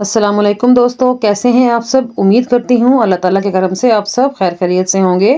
असलम दोस्तों कैसे हैं आप सब उम्मीद करती हूँ अल्लाह ताला के करम से आप सब खैर खैरियत से होंगे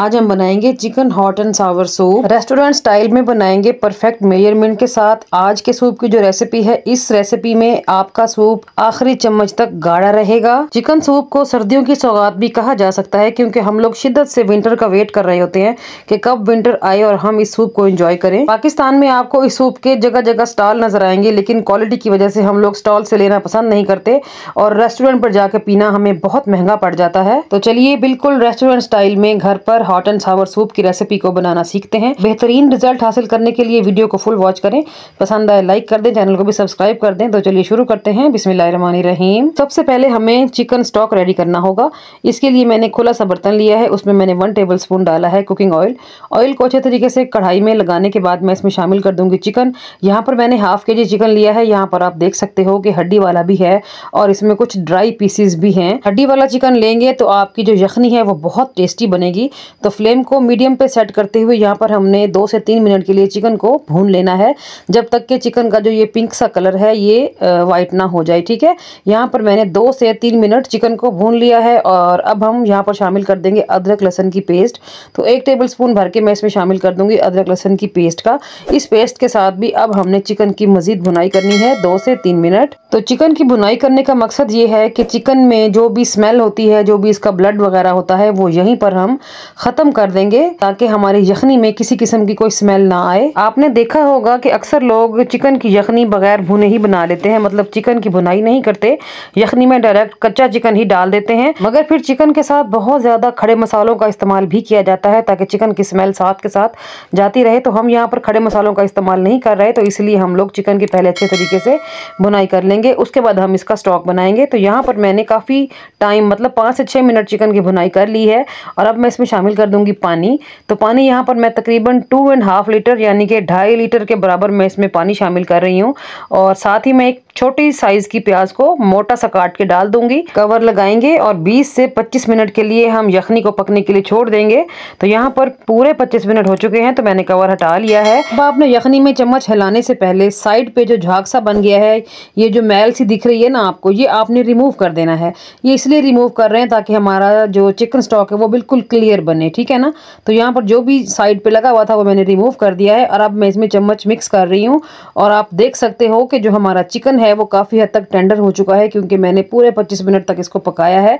आज हम बनाएंगे chicken hot and sour soup restaurant style में बनाएंगे परफेक्ट मेजरमेंट के साथ आज के सूप की जो रेसिपी है इस रेसिपी में आपका सूप आखिरी चम्मच तक गाढ़ा रहेगा चिकन सूप को सर्दियों की सौगात भी कहा जा सकता है क्योंकि हम लोग शिद्दत से विंटर का वेट कर रहे होते हैं कि कब विंटर आए और हम इस सूप को इंजॉय करें पाकिस्तान में आपको इस सूप के जगह जगह स्टॉल नजर आएंगे लेकिन क्वालिटी की वजह से हम लोग स्टॉल से लेना पसंद नहीं कर करते और रेस्टोरेंट पर जाकर पीना हमें बहुत महंगा पड़ जाता है तो चलिए बिल्कुल रेस्टोरेंट स्टाइल में घर पर हॉट एंड सावर सूप की रेसिपी को बनाना सीखते हैं बेहतरीन रिजल्ट हासिल करने के लिए वीडियो को फुल वॉच करें पसंद आए लाइक कर दें चैनल को भी सब्सक्राइब कर दें तो चलिए शुरू करते हैं बिस्मिल्लाहमान रहीम सबसे पहले हमें चिकन स्टॉक रेडी करना होगा इसके लिए मैंने खुला सा बर्तन लिया है उसमें मैंने वन टेबल स्पून डाला है कुकिंग ऑयल ऑयल को अच्छे तरीके से कढ़ाई में लगाने के बाद मैं इसमें शामिल कर दूंगी चिकन यहाँ पर मैंने हाफ के जी चिकन लिया है यहाँ पर आप देख सकते हो कि हड्डी वाला भी है और इसमें कुछ ड्राई पीसीस भी हैं हड्डी वाला चिकन लेंगे तो आपकी जो यखनी है वो बहुत टेस्टी बनेगी तो फ्लेम को मीडियम पे सेट करते हुए यहाँ पर हमने दो से तीन मिनट के लिए चिकन को भून लेना है जब तक के चिकन का जो ये पिंक सा कलर है ये वाइट ना हो जाए ठीक है यहाँ पर मैंने दो से तीन मिनट चिकन को भून लिया है और अब हम यहाँ पर शामिल कर देंगे अदरक लहसन की पेस्ट तो एक टेबल स्पून भर के मैं इसमें शामिल कर दूंगी अदरक लहसन की पेस्ट का इस पेस्ट के साथ भी अब हमने चिकन की मज़ीद भुनाई करनी है दो से तीन मिनट तो चिकन की भुनाई फ्राई करने का मकसद ये है कि चिकन में जो भी स्मेल होती है जो भी इसका ब्लड वगैरह होता है वो यहीं पर हम ख़त्म कर देंगे ताकि हमारी यखनी में किसी किस्म की कोई स्मेल ना आए आपने देखा होगा कि अक्सर लोग चिकन की यखनी बगैर भुने ही बना लेते हैं मतलब चिकन की भुनाई नहीं करते यखनी में डायरेक्ट कच्चा चिकन ही डाल देते हैं मगर फिर चिकन के साथ बहुत ज़्यादा खड़े मसालों का इस्तेमाल भी किया जाता है ताकि चिकन की स्मेल साथ के साथ जाती रहे तो हम यहाँ पर खड़े मसालों का इस्तेमाल नहीं कर रहे तो इसलिए हम लोग चिकन की पहले अच्छे तरीके से बुनाई कर लेंगे उसके बाद हम इस इसका स्टॉक बनाएंगे तो यहाँ पर मैंने काफ़ी टाइम मतलब पाँच से छः मिनट चिकन की भुनाई कर ली है और अब मैं इसमें शामिल कर दूँगी पानी तो पानी यहाँ पर मैं तकरीबन टू एंड हाफ़ लीटर यानी कि ढाई लीटर के बराबर मैं इसमें पानी शामिल कर रही हूँ और साथ ही मैं एक छोटी साइज की प्याज को मोटा सा काट के डाल दूंगी कवर लगाएंगे और 20 से 25 मिनट के लिए हम यखनी को पकने के लिए छोड़ देंगे तो यहाँ पर पूरे 25 मिनट हो चुके हैं तो मैंने कवर हटा लिया है अब आपने यखनी में चम्मच हिलाने से पहले साइड पे जो झाग सा बन गया है ये जो मैल सी दिख रही है ना आपको ये आपने रिमूव कर देना है ये इसलिए रिमूव कर रहे हैं ताकि हमारा जो चिकन स्टॉक है वो बिल्कुल क्लियर बने ठीक है ना तो यहाँ पर जो भी साइड पर लगा हुआ था वो मैंने रिमूव कर दिया है और अब मैं इसमें चम्मच मिक्स कर रही हूँ और आप देख सकते हो कि जो हमारा चिकन है वो काफ़ी हद तक टेंडर हो चुका है क्योंकि मैंने पूरे 25 मिनट तक इसको पकाया है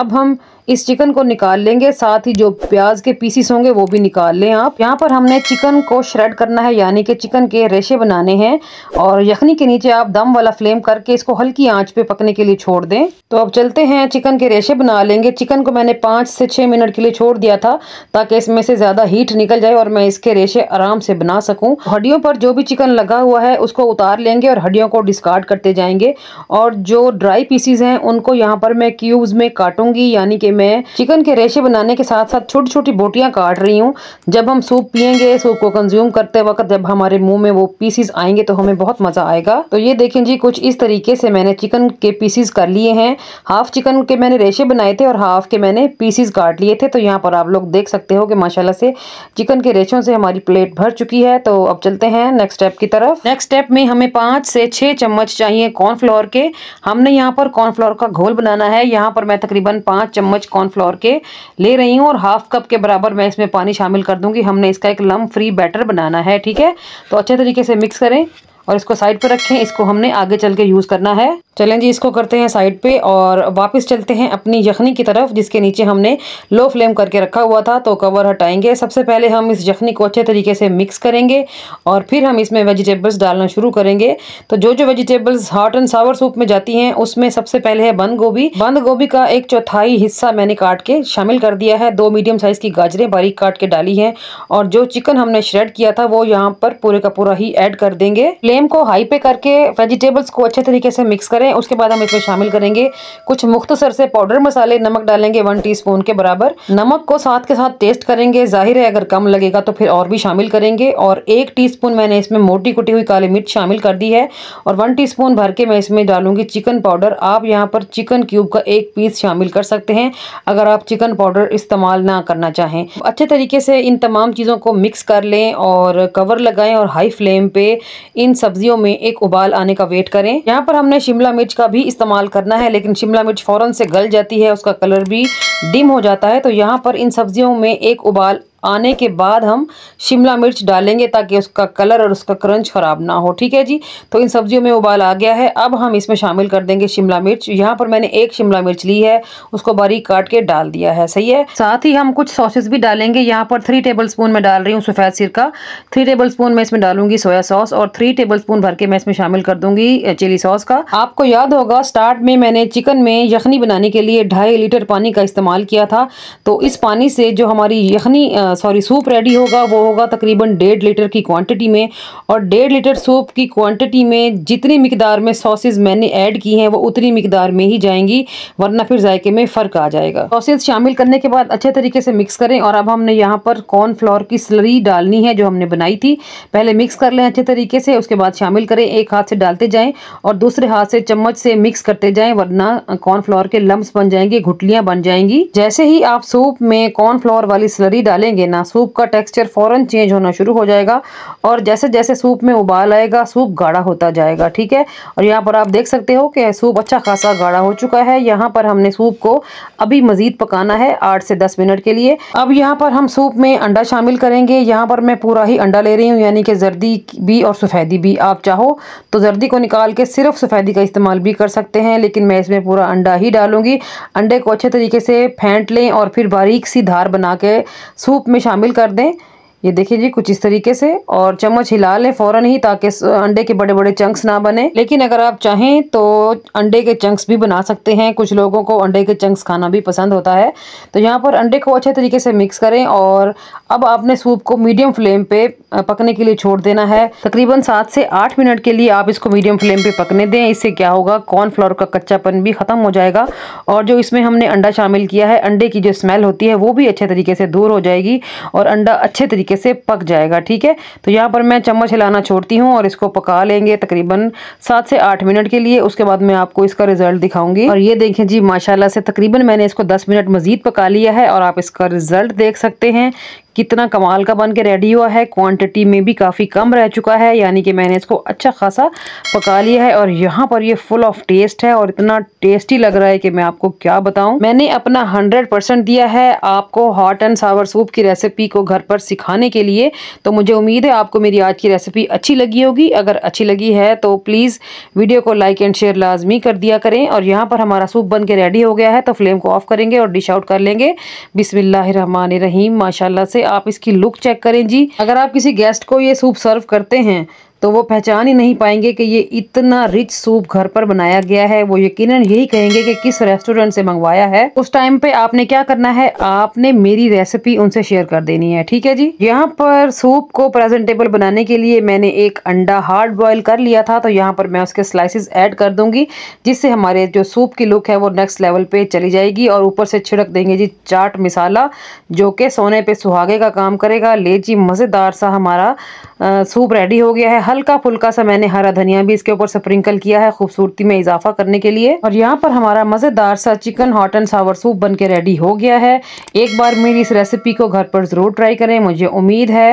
अब हम इस चिकन को निकाल लेंगे साथ ही जो प्याज के पीसीस होंगे वो भी निकाल लें आप यहाँ पर हमने चिकन को श्रेड करना है यानी कि चिकन के रेशे बनाने हैं और यखनी के नीचे आप दम वाला फ्लेम करके इसको हल्की आँच पे पकने के लिए छोड़ दें तो अब चलते हैं चिकन के रेशे बना लेंगे चिकन को मैंने पाँच से छः मिनट के लिए छोड़ दिया था ताकि इसमें से ज़्यादा हीट निकल जाए और मैं इसके रेशे आराम से बना सकूँ हड्डियों पर जो भी चिकन लगा हुआ है उसको उतार लेंगे और हड्डियों को डिस्कार्ड कट करते जाएंगे और जो ड्राई पीसीज हैं उनको यहाँ पर मैं क्यूब्स में काटूंगी यानी कि मैं चिकन के रेशे बनाने के साथ साथ छोटी छोटी बोटियाँ काट रही हूँ जब हम सूप पियेंगे सूप को कंज्यूम करते वक्त जब हमारे मुँह में वो पीसीज आएंगे तो हमें बहुत मज़ा आएगा तो ये देखें जी कुछ इस तरीके से मैंने चिकन के पीसीज कर लिए हैं हाफ चिकन के मैंने रेशे बनाए थे और हाफ के मैंने पीसीज काट लिए थे तो यहाँ पर आप लोग देख सकते हो कि माशाल्लाह से चिकन के रेशों से हमारी प्लेट भर चुकी है तो अब चलते हैं नेक्स्ट स्टेप की तरफ नेक्स्ट स्टेप में हमें पाँच से छः चम्मच चाहिए कॉर्नफ्लोर के हमने यहाँ पर कॉर्नफ्लोर का घोल बनाना है यहाँ पर मैं तकरीबन पाँच चम्मच कॉर्नफ्लोर के ले रही हूँ और हाफ कप के बराबर मैं इसमें पानी शामिल कर दूँगी हमने इसका एक लम फ्री बैटर बनाना है ठीक है तो अच्छे तरीके से मिक्स करें और इसको साइड पर रखें इसको हमने आगे चल के यूज़ करना है चलें जी इसको करते हैं साइड पे और वापस चलते हैं अपनी यखनी की तरफ जिसके नीचे हमने लो फ्लेम करके रखा हुआ था तो कवर हटाएंगे सबसे पहले हम इस यखनी को अच्छे तरीके से मिक्स करेंगे और फिर हम इसमें वेजिटेबल्स डालना शुरू करेंगे तो जो जो vegetables hot and sour soup में जाती हैं उसमें सबसे पहले है बंद गोभी बंद गोभी का एक चौथाई हिस्सा मैंने काट के शामिल कर दिया है दो मीडियम साइज़ की गाजरें बारीक काट के डाली हैं और जो चिकन हमने श्रेड किया था वो यहाँ पर पूरे का पूरा ही ऐड कर देंगे फ्लेम को हाई पे करके वेजिटेबल्स को अच्छे तरीके से मिक्स करें करें उसके बाद हम इसमें शामिल करेंगे कुछ मुख्तसर से पाउडर मसाले नमक डालेंगे वन टी के बराबर नमक को साथ के साथ टेस्ट करेंगे जाहिर है अगर कम लगेगा तो फिर और भी शामिल करेंगे और एक टी मैंने इसमें मोटी कुटी हुई काली मिर्च शामिल कर दी है और वन टी भर के मैं इसमें डालूंगी चिकन पाउडर आप यहाँ पर चिकन क्यूब का एक पीस शामिल कर सकते हैं अगर आप चिकन पाउडर इस्तेमाल ना करना चाहें अच्छे तरीके से इन तमाम चीज़ों को मिक्स कर लें और कवर लगाएं और हाई फ्लेम पे इन सब्जियों में एक उबाल आने का वेट करें यहाँ पर हमने शिमला मिर्च का भी इस्तेमाल करना है लेकिन शिमला मिर्च फ़ौरन से गल जाती है उसका कलर भी डिम हो जाता है तो यहाँ पर इन सब्ज़ियों में एक उबाल आने के बाद हम शिमला मिर्च डालेंगे ताकि उसका कलर और उसका क्रंच ख़राब ना हो ठीक है जी तो इन सब्जियों में उबाल आ गया है अब हम इसमें शामिल कर देंगे शिमला मिर्च यहाँ पर मैंने एक शिमला मिर्च ली है उसको बारीक काट के डाल दिया है सही है साथ ही हम कुछ सॉसेज भी डालेंगे यहाँ पर थ्री टेबल स्पून में डाल रही हूँ सफ़ेद सिरका थ्री टेबल स्पून मैं इसमें डालूंगी सोया सॉस और थ्री टेबल स्पून भर के मैं इसमें शामिल कर दूंगी चिली सॉस का आपको याद होगा स्टार्ट में मैंने चिकन में यखनी बनाने के लिए ढाई लीटर पानी का इस्तेमाल किया था तो इस पानी से जो हमारी यखनी सॉरी सूप रेडी होगा वो होगा तकरीबन डेढ़ लीटर की क्वांटिटी में और डेढ़ लीटर सूप की क्वांटिटी में जितनी मकदार में सॉसेज मैंने ऐड की हैं वो उतनी मकदार में ही जाएंगी वरना फिर जायके में फ़र्क आ जाएगा सॉसेज शामिल करने के बाद अच्छे तरीके से मिक्स करें और अब हमने यहाँ पर कॉर्नफ्लोर की स्लरी डालनी है जो हमने बनाई थी पहले मिक्स कर लें अच्छे तरीके से उसके बाद शामिल करें एक हाथ से डालते जाएँ और दूसरे हाथ से चम्मच से मिक्स करते जाएँ वरना कॉर्नफ्लोर के लम्ब बन जाएंगे घुटलियाँ बन जाएंगी जैसे ही आप सूप में कॉर्नफ्लोर वाली स्लरी डालेंगे देना सूप का टेक्सचर फ़ौरन चेंज होना शुरू हो जाएगा और जैसे जैसे सूप में उबाल आएगा सूप गाढ़ा होता जाएगा ठीक है और यहाँ पर आप देख सकते हो कि सूप अच्छा खासा गाढ़ा हो चुका है यहाँ पर हमने सूप को अभी मज़ीद पकाना है आठ से दस मिनट के लिए अब यहाँ पर हम सूप में अंडा शामिल करेंगे यहाँ पर मैं पूरा ही अंडा ले रही हूँ यानी कि जर्दी भी और सफ़ेदी भी आप चाहो तो जर्दी को निकाल के सिर्फ सफ़ेदी का इस्तेमाल भी कर सकते हैं लेकिन मैं इसमें पूरा अंडा ही डालूंगी अंडे को अच्छे तरीके से फेंट लें और फिर बारीक सी धार बना के सूप में शामिल कर दें ये देखिए जी कुछ इस तरीके से और चम्मच हिला लें फ़ौरन ही ताकि अंडे के बड़े बड़े चंक्स ना बने लेकिन अगर आप चाहें तो अंडे के चंक्स भी बना सकते हैं कुछ लोगों को अंडे के चंक्स खाना भी पसंद होता है तो यहाँ पर अंडे को अच्छे तरीके से मिक्स करें और अब आपने सूप को मीडियम फ्लेम पे पकने के लिए छोड़ देना है तकरीबन सात से आठ मिनट के लिए आप इसको मीडियम फ्लेम पे पकने दें इससे क्या होगा कॉर्नफ्लोर का कच्चापन भी ख़त्म हो जाएगा और जो इसमें हमने अंडा शामिल किया है अंडे की जो स्मेल होती है वो भी अच्छे तरीके से दूर हो जाएगी और अंडा अच्छे तरीके तरीके से पक जाएगा ठीक है तो यहाँ पर मैं चम्मच हिलाना छोड़ती हूँ और इसको पका लेंगे तकरीबन सात से आठ मिनट के लिए उसके बाद मैं आपको इसका रिजल्ट दिखाऊंगी और ये देखें जी माशाला से तकरीबन मैंने इसको दस मिनट मजीद पका लिया है और आप इसका रिजल्ट देख सकते हैं कितना कमाल का बन के रेडी हुआ है क्वांटिटी में भी काफ़ी कम रह चुका है यानी कि मैंने इसको अच्छा खासा पका लिया है और यहाँ पर ये फुल ऑफ टेस्ट है और इतना टेस्टी लग रहा है कि मैं आपको क्या बताऊँ मैंने अपना हंड्रेड परसेंट दिया है आपको हॉट एंड सावर सूप की रेसिपी को घर पर सिखाने के लिए तो मुझे उम्मीद है आपको मेरी आज की रेसिपी अच्छी लगी होगी अगर अच्छी लगी है तो प्लीज़ वीडियो को लाइक एंड शेयर लाजमी कर दिया करें और यहाँ पर हमारा सूप बन के रेडी हो गया है तो फ्लेम को ऑफ करेंगे और डिश आउट कर लेंगे बिसमिल्लर रहीम माशाला से आप इसकी लुक चेक करें जी अगर आप किसी गेस्ट को ये सूप सर्व करते हैं तो वो पहचान ही नहीं पाएंगे कि ये इतना रिच सूप घर पर बनाया गया है वो यकीनन यही कहेंगे कि किस रेस्टोरेंट से मंगवाया है उस टाइम पे आपने क्या करना है आपने मेरी रेसिपी उनसे शेयर कर देनी है ठीक है जी यहाँ पर सूप को प्रेजेंटेबल बनाने के लिए मैंने एक अंडा हार्ड बॉयल कर लिया था तो यहाँ पर मैं उसके स्लाइसिस ऐड कर दूंगी जिससे हमारे जो सूप की लुक है वो नेक्स्ट लेवल पे चली जाएगी और ऊपर से छिड़क देंगे जी चाट मिसाला जो कि सोने पे सुहागे का काम करेगा ले जी मज़ेदार सा हमारा सूप रेडी हो गया है हल्का फुल्का सा मैंने हरा धनिया भी इसके ऊपर स्प्रिंकल किया है खूबसूरती में इजाफा करने के लिए और यहाँ पर हमारा मज़ेदार सा chicken hot and sour soup बन के रेडी हो गया है एक बार मेरी इस रेसिपी को घर पर ज़रूर ट्राई करें मुझे उम्मीद है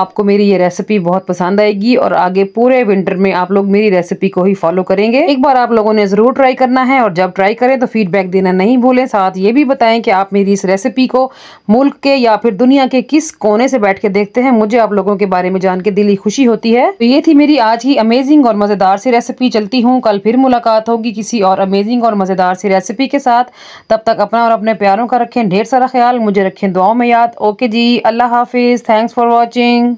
आपको मेरी ये रेसिपी बहुत पसंद आएगी और आगे पूरे विंटर में आप लोग मेरी रेसिपी को ही फॉलो करेंगे एक बार आप लोगों ने ज़रूर ट्राई करना है और जब ट्राई करें तो फीडबैक देना नहीं भूलें साथ ये भी बताएं कि आप मेरी इस रेसिपी को मुल्क के या फिर दुनिया के किस कोने से बैठ के देखते हैं मुझे आप लोगों के बारे में जान के दिली खुशी होती है तो ये ये थी मेरी आज ही अमेजिंग और मज़ेदार सी रेसिपी चलती हूँ कल फिर मुलाकात होगी किसी और अमेजिंग और मज़ेदार सी रेसिपी के साथ तब तक अपना और अपने प्यारों का रखें ढेर सारा ख्याल मुझे रखें दुआओं में याद ओके जी अल्लाह हाफिज़ थैंक्स फॉर वॉचिंग